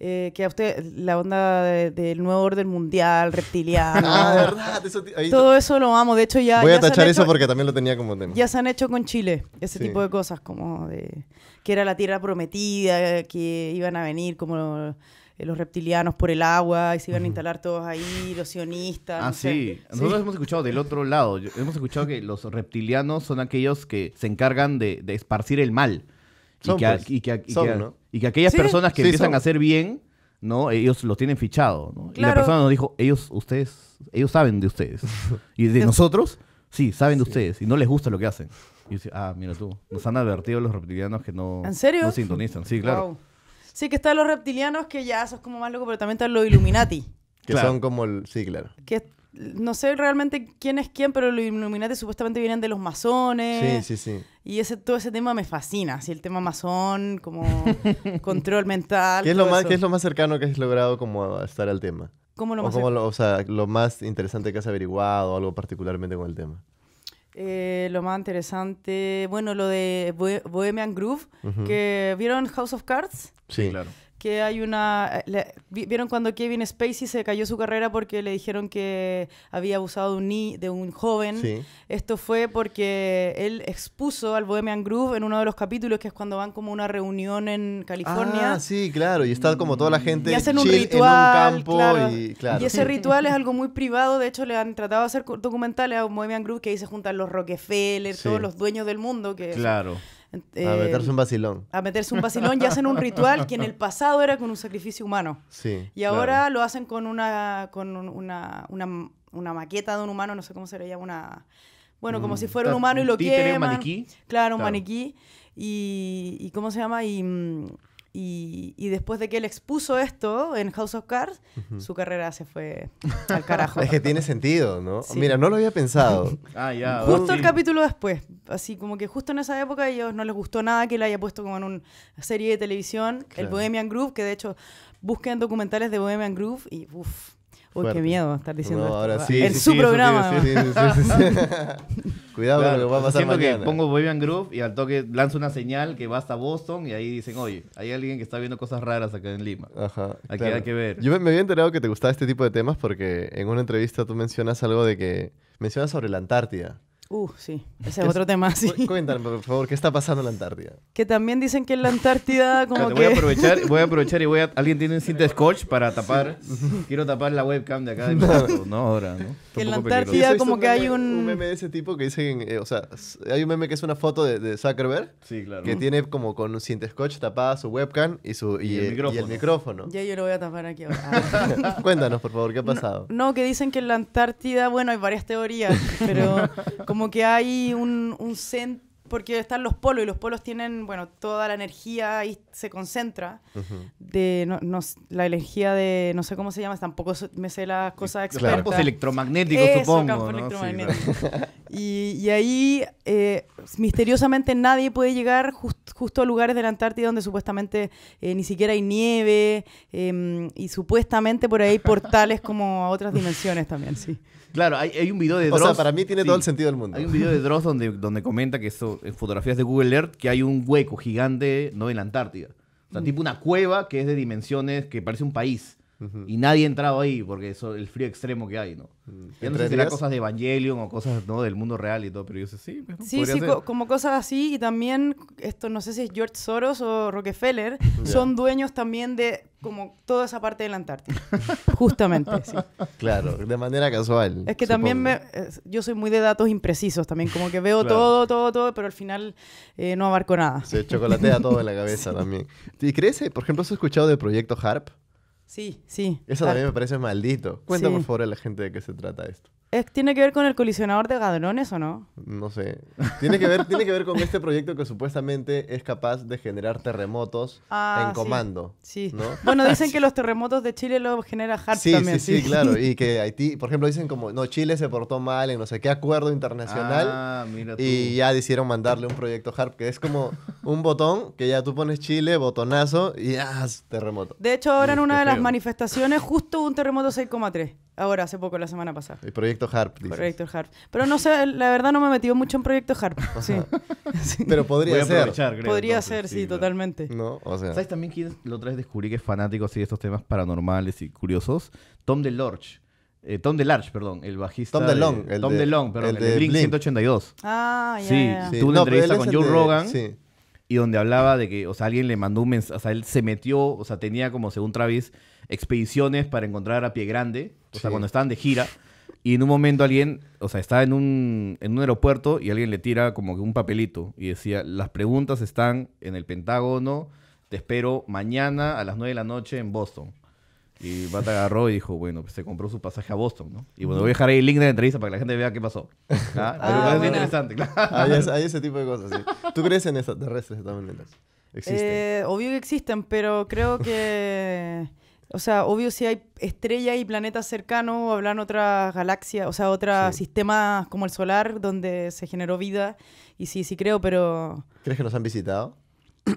Speaker 3: Eh, que a usted la onda del nuevo orden mundial, reptiliano. ah, verdad. todo eso lo amo. De hecho, ya. Voy a tachar eso porque también lo tenía como tema. Ya se han hecho con Chile ese tipo de cosas, como de que era la tierra prometida, que iban a venir como eh, los reptilianos por el agua y se iban a instalar todos ahí, los sionistas. Ah, sí. Nosotros
Speaker 2: hemos escuchado del otro lado, hemos escuchado que los reptilianos son aquellos que se encargan de, esparcir el mal. y, que, aquellas personas que empiezan a hacer bien, ¿no? Ellos los tienen fichados. Y la persona nos dijo, ellos, ustedes, ellos saben de ustedes. y de nosotros, sí, saben de ustedes. Y no les gusta lo que hacen. Y dice, ah, mira tú, nos han advertido los reptilianos que no, sintonizan. Sí, claro.
Speaker 3: Sí, que están los reptilianos, que ya eso es como más loco, pero también están los Illuminati. que son
Speaker 1: como el. Sí, claro.
Speaker 3: Que no sé realmente quién es quién, pero los Illuminati supuestamente vienen de los masones. Sí, sí, sí. Y ese, todo ese tema me fascina. Así el tema masón, como control mental. ¿Qué es, lo más, ¿Qué es lo más
Speaker 1: cercano que has logrado como estar al tema?
Speaker 3: ¿Cómo lo más o
Speaker 1: sea, lo más interesante que has averiguado, algo particularmente con el tema.
Speaker 3: Eh, lo más interesante, bueno, lo de Bohemian Groove, que vieron House of Cards. Sí, claro que hay una... Eh, ¿Vieron cuando Kevin Spacey se cayó su carrera porque le dijeron que había abusado de un, ni, de un joven? Esto fue porque él expuso al Bohemian Groove en uno de los capítulos, que es cuando van como una reunión en California. Ah,
Speaker 1: sí, claro. Y está como toda la mm. gente y hacen un ritual, en un campo. Y, ese ritual
Speaker 3: es algo muy privado. De hecho, le han tratado de hacer documentales a Bohemian Groove que ahí se juntan los Rockefeller, todos los dueños del mundo. que Claro a meterse eh, un vacilón. A meterse un vacilón y hacen un ritual que en el pasado era con un sacrificio humano. Sí. Y ahora lo hacen con una, con una, una, maqueta de un humano, no sé cómo se una. Bueno, como si mm, fuera un humano y lo tiene un maniquí. Claro, un maniquí. Y, y, ¿Cómo se llama? Y. Mm, y, después de que él expuso esto en House of Cards, su carrera se fue al carajo. es
Speaker 1: que tiene sentido, ¿no? Mira, no lo había pensado. ah, Justo el
Speaker 3: capítulo después. Así como que justo en esa época a ellos no les gustó nada que él haya puesto como en una serie de televisión, el Bohemian Groove, que de hecho busquen documentales de Bohemian Groove y uff. Uy, qué miedo estar diciendo no, ahora esto. Sí, en su programa.
Speaker 1: Cuidado con lo que va a pasar siento que pongo
Speaker 2: Bohemian Group" y al toque lanzo una señal que va hasta Boston y ahí dicen, oye, hay alguien que está viendo cosas raras acá en
Speaker 1: Lima. Ajá. Aquí hay que ver. Yo me había enterado que te gustaba este tipo de temas porque en una entrevista tú mencionas algo de que... Mencionas sobre la Antártida.
Speaker 3: Uh, sí, ese es otro tema, sí. cuéntame, por
Speaker 1: favor, ¿qué está pasando en la Antártida?
Speaker 3: Que también dicen que en la Antártida como que... Voy a aprovechar,
Speaker 1: voy a aprovechar y voy a...
Speaker 2: ¿Alguien tiene un cinta scotch para tapar? Quiero tapar la webcam de acá de mi no. no, ahora, ¿no? Que
Speaker 1: en la Antártida como que hay un... Un meme de ese tipo que dicen, eh, o sea, hay un meme que es una foto de, Zuckerberg. Sí, claro. Que tiene como con un cinta scotch tapada su webcam y, su, el, micrófono. Ya
Speaker 3: yo lo voy a tapar aquí ahora.
Speaker 1: Cuéntanos, por favor, ¿qué ha pasado?
Speaker 3: No, que dicen que en la Antártida, bueno, hay varias teorías, pero como que hay un, centro porque están los polos y los polos tienen, bueno, toda la energía y se concentra de la energía de, no sé cómo se llama, tampoco me sé las cosas expertas. Campos electromagnéticos, supongo. y, ahí, eh, misteriosamente, nadie puede llegar justo a lugares de la Antártida donde supuestamente eh, ni siquiera hay nieve em, y supuestamente por ahí hay portales como a otras dimensiones también, sí.
Speaker 2: Claro, hay, un video de Dross. O sea, para mí tiene todo el sentido del mundo. Hay un video de Dross donde, donde comenta que eso en fotografías de Google Earth, que hay un hueco gigante, ¿no? En la Antártida. O sea, tipo una cueva que es de dimensiones que parece un país. Y nadie entrado ahí porque eso, el frío extremo que hay, ¿no? Ya no era cosas de Evangelion o cosas del mundo real y todo, pero yo sé, sí, Sí, sí,
Speaker 3: como cosas así. Y también, esto no sé si es George Soros o Rockefeller, son dueños también de como toda esa parte de la Antártida. Justamente,
Speaker 1: Claro, de manera casual. Es que también
Speaker 3: me, yo soy muy de datos imprecisos también, como que veo todo, todo, todo, pero al final eh, no abarco nada. Se chocolatea todo en la cabeza
Speaker 1: también. ¿Y crees, eh, por ejemplo, has escuchado del proyecto HARP?
Speaker 3: Sí, sí. Eso también me
Speaker 1: parece maldito. Cuéntame, por favor, a la gente de qué se trata esto.
Speaker 3: ¿Tiene que ver con el colisionador de gadrones o no?
Speaker 1: No sé. Tiene que ver, tiene que ver con este proyecto que supuestamente es capaz de generar terremotos ah, en comando. Sí. Bueno, dicen
Speaker 3: que los terremotos de Chile los genera HARP sí, también. Sí, sí, sí, claro.
Speaker 1: Y que Haití, por ejemplo, dicen como, no, Chile se portó mal en no sé qué acuerdo internacional. Ah, mira tú. Y ya decidieron mandarle un proyecto HARP que es como un botón que ya tú pones Chile, botonazo y ¡ah! Terremoto.
Speaker 3: De hecho, ahora en una de las manifestaciones justo un terremoto 6,3 ahora, hace poco, la semana pasada.
Speaker 1: El proyecto HARP, dices.
Speaker 3: Proyecto HARP. Pero no sé, la verdad no me he metido mucho en proyecto HARP. Sí.
Speaker 2: Pero podría ser.
Speaker 3: podría ser, sí, totalmente. No, o sea. ¿Sabes también quién
Speaker 2: lo otra vez descubrí que es fanático así de estos temas paranormales y curiosos? Tom DeLorge. Eh, Tom DeLarge, perdón, el bajista. Tom DeLong. el Tom de, DeLong, perdón, el, el de Blink, 182. Ah, ya. sí, yeah. tuvo una entrevista con Joe Rogan. Sí y donde hablaba de que, o sea, alguien le mandó un mensaje, o sea, él se metió, o sea, tenía como, según Travis, expediciones para encontrar a Pie Grande, o sea, cuando estaban de gira. Y en un momento alguien, o sea, está en un, en un aeropuerto y alguien le tira como que un papelito y decía, las preguntas están en el Pentágono, te espero mañana a las 9 de la noche en Boston. Y Bata agarró y dijo, bueno, pues se compró su pasaje a Boston, ¿no? Y bueno, voy a dejar ahí el link
Speaker 1: de la entrevista para que la gente vea qué pasó. ¿Ah? ah pero es interesante, claro. Hay, ese tipo de cosas, sí. ¿Tú crees en extraterrestres terrestres eh,
Speaker 3: obvio que existen, pero creo que... O sea, obvio si hay estrellas y planetas cercanos, hablan otras galaxias, o sea, otros sistemas como el solar donde se generó vida. Y sí, sí creo, pero...
Speaker 1: ¿Crees que nos han visitado?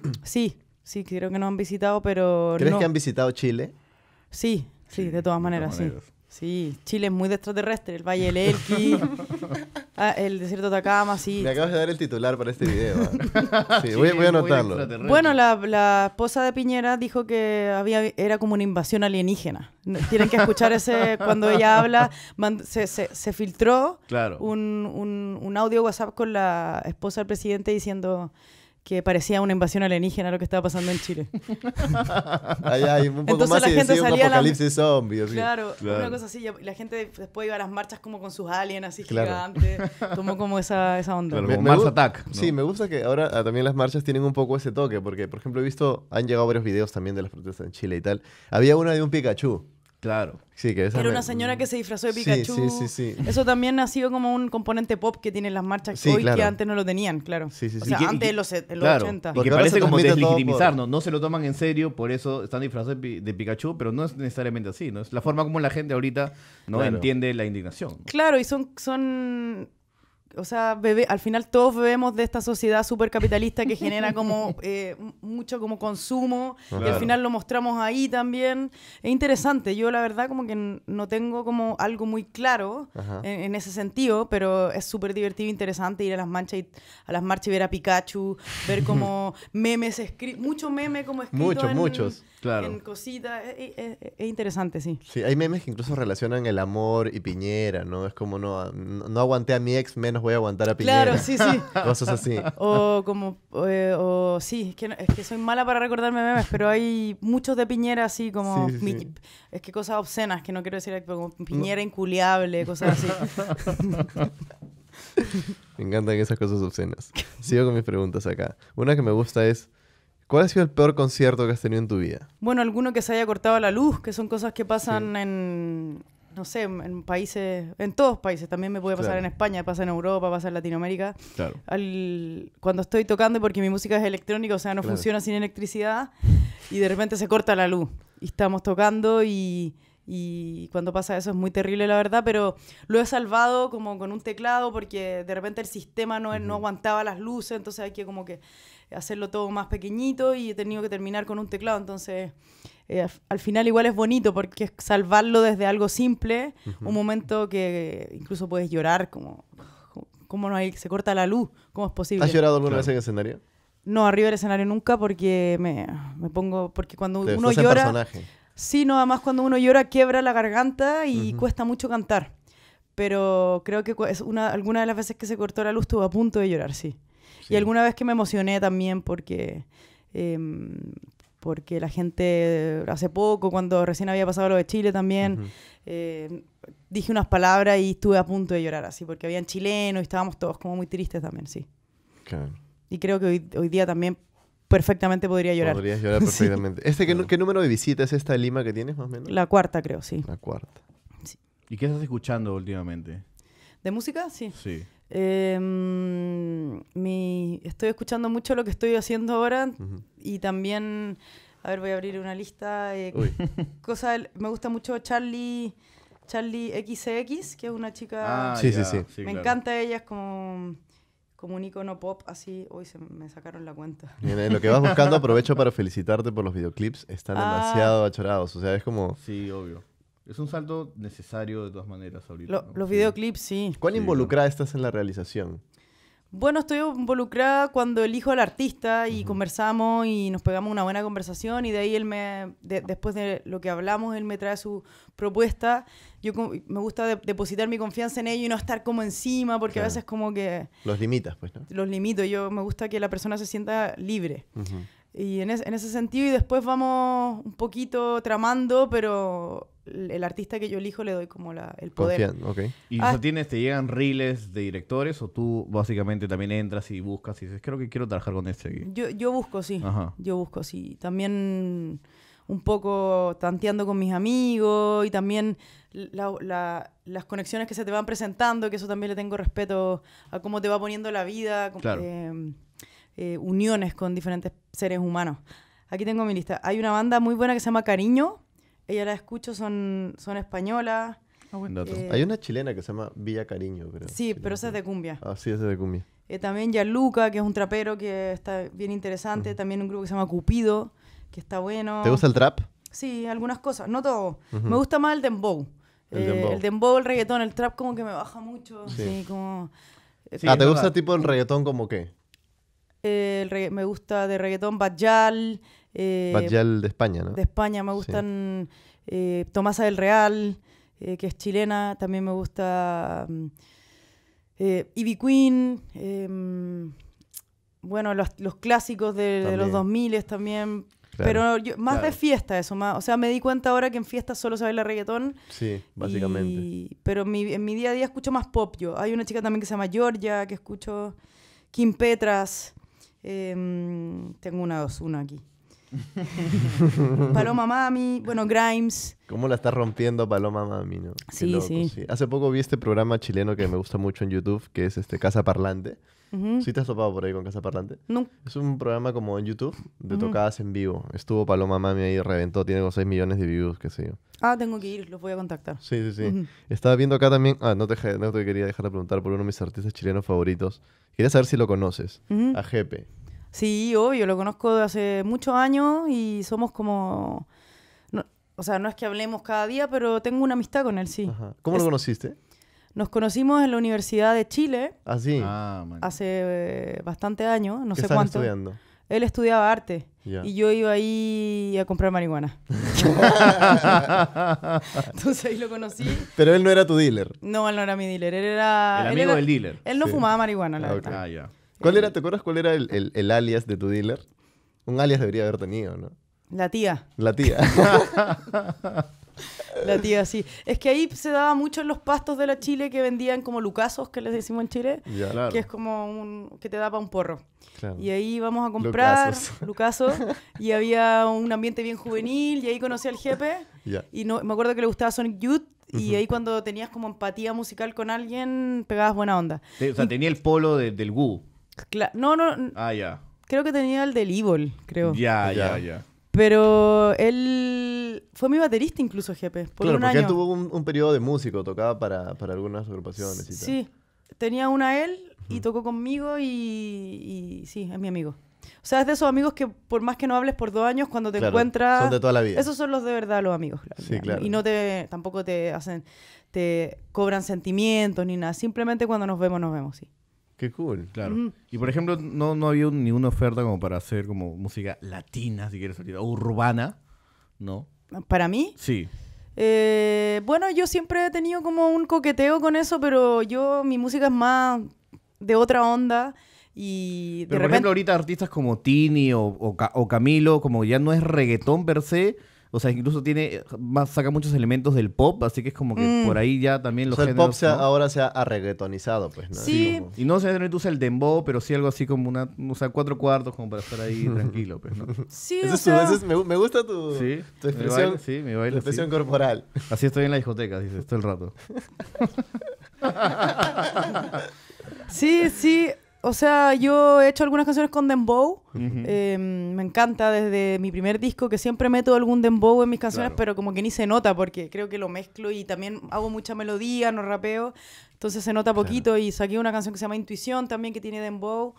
Speaker 3: sí, sí, creo que nos han visitado, pero... ¿Crees que han
Speaker 1: visitado Chile?
Speaker 3: Sí, sí, de todas maneras. sí. Sí, Chile es muy de extraterrestre, el Valle del Elqui, ah, el desierto de Atacama, sí. Me acabas
Speaker 1: de dar el titular para este video. ¿eh?
Speaker 3: Sí, voy, a anotarlo. Bueno, la, esposa de Piñera dijo que había era como una invasión alienígena. Tienen que escuchar ese, cuando ella habla, se, filtró un audio WhatsApp con la esposa del presidente diciendo que parecía una invasión alienígena lo que estaba pasando en Chile.
Speaker 1: hay un poco más la y gente un apocalipsis zombie. Claro, una cosa
Speaker 3: así. La gente después iba a las marchas como con sus aliens así gigantes. Tomó como esa, esa onda. Mars Attack. Sí, me gusta
Speaker 1: que ahora ah, también las marchas tienen un poco ese toque. Porque, por ejemplo, he visto, han llegado varios videos también de las protestas en Chile y tal. Había una de un Pikachu. Claro. Sí, que Era una señora
Speaker 3: que se disfrazó de Pikachu. Sí, sí, sí, Eso también ha sido como un componente pop que tienen las marchas hoy que antes no lo tenían, claro. Sí, sí, sí. O sea, antes de los, 80. Y que parece como deslegitimizarnos.
Speaker 2: No se lo toman en serio, por eso están disfrazados de Pikachu, pero no es necesariamente así, ¿no? Es la forma como la gente ahorita no entiende la indignación.
Speaker 3: Claro, y son, son o sea, al final todos bebemos de esta sociedad capitalista que genera como eh, mucho como consumo y al final lo mostramos ahí también. Es interesante, yo la verdad como que no tengo como algo muy claro en, ese sentido, pero es súper divertido, e interesante ir a las manchas y, a las marchas y ver a Pikachu, ver como memes escritos, mucho meme como escrito muchos, en, cositas, e, e, es, interesante, sí.
Speaker 1: Sí, hay memes que incluso relacionan el amor y Piñera, ¿no? Es como no, no aguanté a mi ex menos voy a aguantar a Piñera. Claro, sí, sí. Cosas así.
Speaker 3: O como, eh, o sí, es que, soy mala para recordarme memes, pero hay muchos de Piñera así como, es que cosas obscenas, que no quiero decir, como Piñera inculiable, cosas así.
Speaker 1: me encantan esas cosas obscenas. Sigo con mis preguntas acá. Una que me gusta es, ¿Cuál ha sido el peor concierto que has tenido en tu vida?
Speaker 3: Bueno, alguno que se haya cortado la luz, que son cosas que pasan en, no sé, en países, en todos países, también me puede pasar en España, pasa en Europa, pasa en Latinoamérica. cuando estoy tocando, porque mi música es electrónica, o sea, no funciona sin electricidad, y de repente se corta la luz. Y estamos tocando y, cuando pasa eso es muy terrible, la verdad, pero lo he salvado como con un teclado porque de repente el sistema no, no aguantaba las luces, entonces hay que como que hacerlo todo más pequeñito y he tenido que terminar con un teclado, entonces eh, al final igual es bonito porque es salvarlo desde algo simple, un momento que eh, incluso puedes llorar, como, como no hay, se corta la luz, ¿cómo es posible? ¿Has llorado alguna vez en el escenario? No, arriba del escenario nunca porque me, me pongo, porque cuando uno llora... Sí, no, además cuando uno llora quiebra la garganta y cuesta mucho cantar. Pero creo que es una, alguna de las veces que se cortó la luz estuvo a punto de llorar, sí. sí. Y alguna vez que me emocioné también porque eh, porque la gente hace poco, cuando recién había pasado lo de Chile también, eh, dije unas palabras y estuve a punto de llorar así, porque habían chilenos y estábamos todos como muy tristes también, sí. Y creo que hoy, día también perfectamente podría llorar. Podrías llorar perfectamente.
Speaker 1: ¿Este, qué, número de visitas es esta de Lima que tienes más o menos? La
Speaker 3: cuarta creo, sí. La
Speaker 1: cuarta. ¿Y qué estás escuchando últimamente?
Speaker 3: ¿De música? Sí. Sí. Em, estoy escuchando mucho lo que estoy haciendo ahora y también, a ver, voy a abrir una lista. Eh, me gusta mucho Charlie, Charlie XX, que es una chica... Ah, sí, sí, sí, Me encanta ella, es como como un icono pop así. Hoy se me sacaron la cuenta. Eh, lo que vas buscando,
Speaker 1: aprovecho para felicitarte por los videoclips. Están ah. demasiado achorados. O sea, es como. Sí, obvio. Es un salto necesario de todas maneras ahorita. Los videoclips, sí. ¿Cuán involucrada estás en la realización?
Speaker 3: Bueno, estoy involucrada cuando elijo al artista y conversamos y nos pegamos una buena conversación y de ahí él me, después de lo que hablamos, él me trae su propuesta. Yo me gusta depositar mi confianza en ello y no estar como encima porque a veces como que...
Speaker 1: Los limitas, pues, ¿no?
Speaker 3: Los limito. Yo me gusta que la persona se sienta libre. Y en, en ese sentido, y después vamos un poquito tramando, pero el artista que yo elijo le doy como la, el poder. ¿Y ah.
Speaker 2: tienes, te llegan reels de directores o tú básicamente también entras y buscas y dices, creo que quiero trabajar con este? Yo,
Speaker 3: yo busco, sí. Yo busco, sí. También un poco tanteando con mis amigos y también las conexiones que se te van presentando, que eso también le tengo respeto a cómo te va poniendo la vida, eh, eh, uniones con diferentes seres humanos. Aquí tengo mi lista. Hay una banda muy buena que se llama Cariño, ella la escucho, son, son españolas. Ah, eh, Hay una
Speaker 1: chilena que se llama Villa Cariño, creo. Sí,
Speaker 3: pero esa es de cumbia. Ah,
Speaker 1: sí, esa es de cumbia.
Speaker 3: Eh, también Yaluca, que es un trapero que está bien interesante. También un grupo que se llama Cupido, que está bueno. ¿Te gusta el trap? Sí, algunas cosas, no todo. Me gusta más el dembow. El, eh, dembow. el, dembow. el reggaetón, el trap como que me baja mucho. Sí, ah, ¿te gusta
Speaker 1: tipo el reggaetón como qué?
Speaker 3: me gusta de reggaetón Bajal, eh, de España, ¿no? De España, me gustan eh, Tomasa del Real, eh, que es chilena, también me gusta mm, eh, Ivy Queen, em, bueno, los, clásicos de, los 2000 también. Pero más de fiesta eso, o sea, me di cuenta ahora que en fiesta solo se baila reggaetón. Sí, básicamente. pero en mi día a día escucho más pop yo. Hay una chica también que se llama Georgia, que escucho Kim Petras. Em, tengo una dos, una aquí. Paloma Mami, bueno, Grimes.
Speaker 1: ¿Cómo la está rompiendo Paloma Mami, no? Sí, sí, Hace poco vi este programa chileno que me gusta mucho en YouTube, que es este Casa Parlante. ¿Sí te has topado por ahí con Casa Parlante? No. Es un programa como en YouTube de tocadas en vivo. Estuvo Paloma Mami ahí, reventó, tiene como 6 millones de views, qué sé yo.
Speaker 3: Ah, tengo que ir, los voy a contactar.
Speaker 1: Sí, sí, sí. Estaba viendo acá también, ah, no te, no te quería dejar de preguntar por uno de mis artistas chilenos favoritos. Quería saber si lo conoces, a Jepe.
Speaker 3: Sí, obvio, lo conozco de hace muchos años y somos como... o sea, no es que hablemos cada día, pero tengo una amistad con él, sí. ¿Cómo lo conociste? Nos conocimos en la Universidad de Chile.
Speaker 1: ¿Ah, sí? Ah,
Speaker 3: hace eh, bastante años, no sé cuánto. estudiando? Él estudiaba arte. Y yo iba ahí a comprar marihuana. Entonces ahí lo conocí. Pero él no era tu dealer. No, él no era mi dealer. Él era. El amigo del dealer. Él no fumaba marihuana, la ah, verdad. Ah, ya
Speaker 1: era, ¿Te acuerdas cuál era el, alias de tu dealer? Un alias debería haber tenido, ¿no? La tía. La tía.
Speaker 3: La tía, sí. Es que ahí se daba mucho en los pastos de la Chile que vendían como lucasos, que les decimos en Chile, que es como un que te daba un porro. Y ahí íbamos a comprar lucasos. y había un ambiente bien juvenil y ahí conocí al jefe. Y no, me acuerdo que le gustaba Sonic Youth y ahí cuando tenías como empatía musical con alguien, pegabas buena onda.
Speaker 2: O sea, tenía el polo del Wu no, no, Ah, ya.
Speaker 3: Creo que tenía el del Evil, creo. Ya, ya, ya. Pero él fue mi baterista incluso, jefe. Por claro, porque él tuvo
Speaker 1: un, periodo de músico, tocaba para, para algunas agrupaciones y
Speaker 3: Sí, tenía una él y tocó conmigo y, sí, es mi amigo. O sea, es de esos amigos que por más que no hables por dos años, cuando te claro, encuentras... Son de toda la vida. Esos son los de verdad los amigos. Claro, sí, claro. Y no te... Tampoco te hacen... Te cobran sentimientos ni nada. Simplemente cuando nos vemos, nos vemos, sí.
Speaker 2: Qué cool, claro. Y por ejemplo, no, no había ni una oferta como para hacer como música latina, si quieres, o urbana, ¿no?
Speaker 3: ¿Para mí? Sí. Eh, bueno, yo siempre he tenido como un coqueteo con eso, pero yo, mi música es más de otra onda. Y de repente... por ejemplo, ahorita
Speaker 2: artistas como Tini o, o Camilo, como ya no es reggaetón per se, o sea, incluso tiene, saca muchos elementos del pop, así que es como que por mm. ahí ya también los géneros, el pop ahora se
Speaker 1: ha reggaetonizado, pues, ¿no? Sí.
Speaker 2: Y no se usa el dembow, pero sí algo así como una, o sea, cuatro cuartos como para estar ahí tranquilo, pues, ¿no? Sí, o sea... me, gusta tu, expresión, sí, mi expresión corporal. Así estoy en la discoteca, dices, todo el rato.
Speaker 3: sí, sí, o sea, yo he hecho algunas canciones con dembow. Em, me encanta desde mi primer disco que siempre meto algún dembow en mis canciones, pero como que ni se nota porque creo que lo mezclo y también hago mucha melodía, no rapeo. Entonces se nota poquito y saqué una canción que se llama Intuición también que tiene dembow.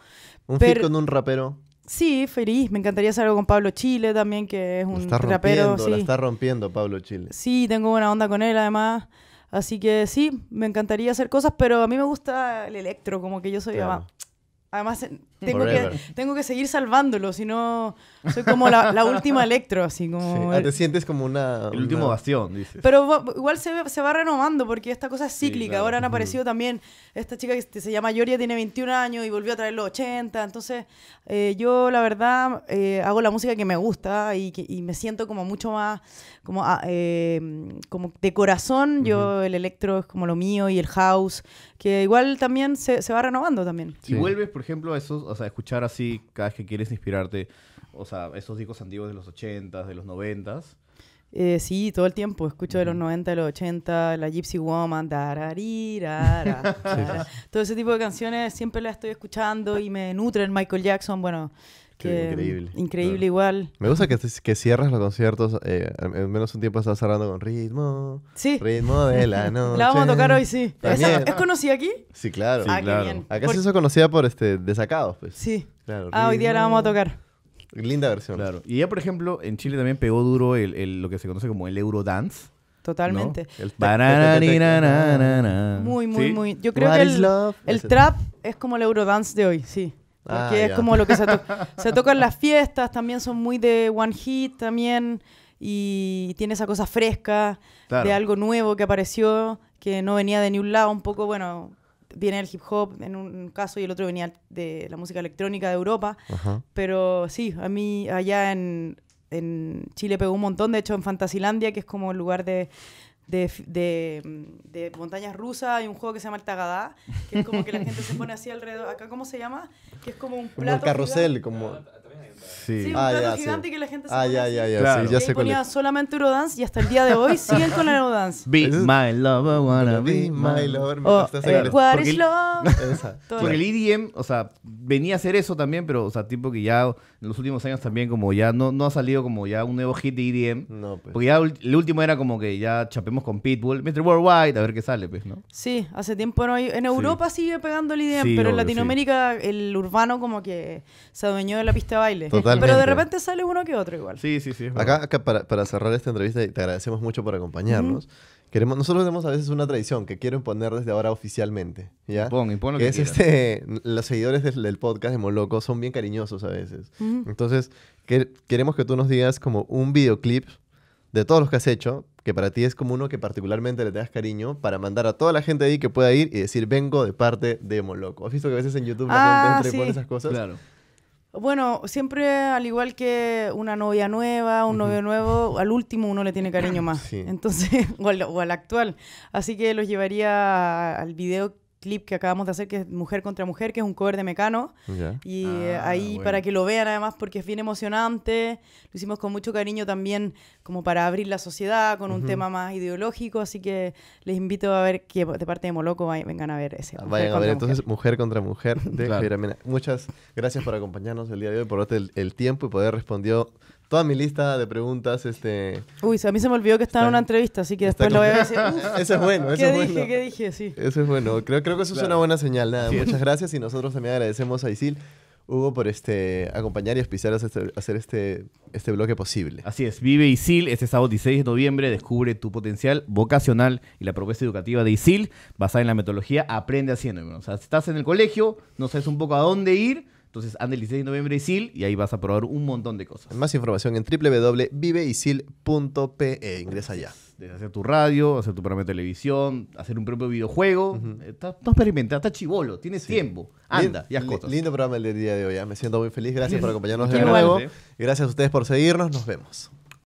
Speaker 3: Un pero... con un rapero. Sí, feliz. Me encantaría hacer algo con Pablo Chile también, que es un está rapero. Sí. La está
Speaker 1: rompiendo Pablo Chile.
Speaker 3: Sí, tengo buena onda con él además. Así que sí, me encantaría hacer cosas, pero a mí me gusta el electro, como que yo soy I mustn't tengo, que, tengo que, seguir salvándolo, si no soy como la, última electro, así como... Ah, te
Speaker 1: sientes como una... El último bastión, dices.
Speaker 3: Pero igual se, se, va renovando porque esta cosa es cíclica. Ahora han aparecido también esta chica que se llama Yoria, tiene 21 años y volvió a traer los 80. Entonces eh, yo la verdad eh, hago la música que me gusta y, me siento como mucho más, como, ah, eh, como de corazón. Yo el electro es como lo mío y el house, que igual también se, se va renovando también. Y
Speaker 2: vuelves, por ejemplo, a esos o sea, escuchar así cada vez que quieres inspirarte, o sea, esos discos antiguos de los 80s, de los 90s.
Speaker 3: Eh, sí, todo el tiempo. Escucho de los 90, de los 80, la Gypsy Woman, dararirara, todo ese tipo de canciones siempre las estoy escuchando y me nutren. Michael Jackson, bueno, increíble. igual.
Speaker 1: Me gusta que, que cierras los conciertos, eh, al menos un tiempo estás cerrando con ritmo. Sí. Ritmo de la noche. la vamos a tocar hoy, sí. ¿Es conocida aquí? Sí, claro. Ah, Acá se hizo conocida por este, Desacados, pues. Sí.
Speaker 3: ah, hoy día la vamos a tocar.
Speaker 1: Linda versión. Y ya, por ejemplo, en Chile también pegó duro lo que se
Speaker 2: conoce como el Eurodance. Totalmente. Muy, muy, muy. Yo creo que el, el trap
Speaker 3: es como el Eurodance de hoy, sí. Ah, Porque es como lo que se, toca en las fiestas, también son muy de One Hit también, y tiene esa cosa fresca de algo nuevo que apareció, que no venía de ni un lado, un poco, bueno, viene el hip hop en un caso y el otro venía de la música electrónica de Europa, pero sí, a mí allá en, en Chile pegó un montón, de hecho en Fantasilandia, que es como el lugar de de, mm, de, montañas rusas, y un juego que se llama el Tagadá, que es como que la gente se pone así alrededor, acá ¿cómo se llama? Que es como un plato. Como el carrusel,
Speaker 1: como... Sí, un ah, ya, gigante sí. que la gente se Ah, ya, ya, ya. Claro. Sí, ya y ponía
Speaker 3: solamente Eurodance y hasta el día de hoy siguen con el Eurodance.
Speaker 1: Be my lover, wanna be my lover. Me
Speaker 3: hacer eh, what is love? Porque el
Speaker 2: EDM, e o sea, venía a hacer eso también, pero, o sea, tipo que ya en los últimos años también como ya no, no ha salido como ya un nuevo hit de EDM. No, pues. Porque ya el último era como que ya chapemos con Pitbull, Mr. Worldwide, a ver qué sale, pues, ¿no?
Speaker 3: Sí, hace tiempo no hay... En Europa sigue pegando el EDM, pero en Latinoamérica el urbano como que se adueñó de la pista de baile. Pero de repente sale uno que otro igual.
Speaker 1: Sí, sí, sí. Acá, para, para, cerrar esta entrevista, y te agradecemos mucho por acompañarnos. Queremos, nosotros tenemos a veces una tradición que quiero imponer desde ahora oficialmente. ¿ya? que, es este, los seguidores del, podcast de Moloco son bien cariñosos a veces. Entonces, que, queremos que tú nos digas como un videoclip de todos los que has hecho, que para ti es como uno que particularmente le das cariño, para mandar a toda la gente ahí que pueda ir y decir, vengo de parte de Moloco. ¿Has visto que a veces en YouTube la gente ah, esas cosas? Claro.
Speaker 3: Bueno, siempre al igual que una novia nueva, un novio nuevo, al último uno le tiene cariño más. Entonces, o al, o al, actual. Así que los llevaría al video clip que acabamos de hacer, que es Mujer contra Mujer, que es un cover de Mecano. Y ah, ahí para que lo vean además, porque es bien emocionante. Lo hicimos con mucho cariño también, como para abrir la sociedad, con un tema más ideológico. Así que les invito a ver que de parte de Moloco vengan a ver ese. Ah, vayan a ver entonces
Speaker 1: Mujer, contra Mujer Muchas gracias por acompañarnos el día de hoy, por darte el, tiempo y poder responder toda mi lista de preguntas. Este,
Speaker 3: Uy, a mí se me olvidó que estaba en una entrevista, así que después lo voy a decir. eso es bueno, eso es bueno. ¿Qué dije? Sí.
Speaker 1: Eso es bueno. Creo, creo que eso es una buena señal. Nada, muchas gracias y nosotros también agradecemos a Isil. Hugo, por este, acompañar y auspiciar a este, hacer este, este bloque posible. Así es, vive ISIL este sábado 16
Speaker 2: de noviembre, descubre tu potencial vocacional y la propuesta educativa de ISIL basada en la metodología Aprende Haciendo. O sea, estás en el colegio, no sabes un poco a dónde ir, entonces, anda el 16 de noviembre ISIL y ahí vas a probar un montón de cosas.
Speaker 1: Más información en www.viveisil.pe. Ingresa ya. Desde hacer tu
Speaker 2: radio, hacer tu programa de televisión, hacer un propio videojuego. No
Speaker 1: -huh. está chivolo, tienes tiempo. Anda, y cosas. Lindo programa el día de hoy. ¿ah? Me siento muy feliz. Gracias por acompañarnos de nuevo. ¿eh? Gracias a ustedes por seguirnos. Nos vemos.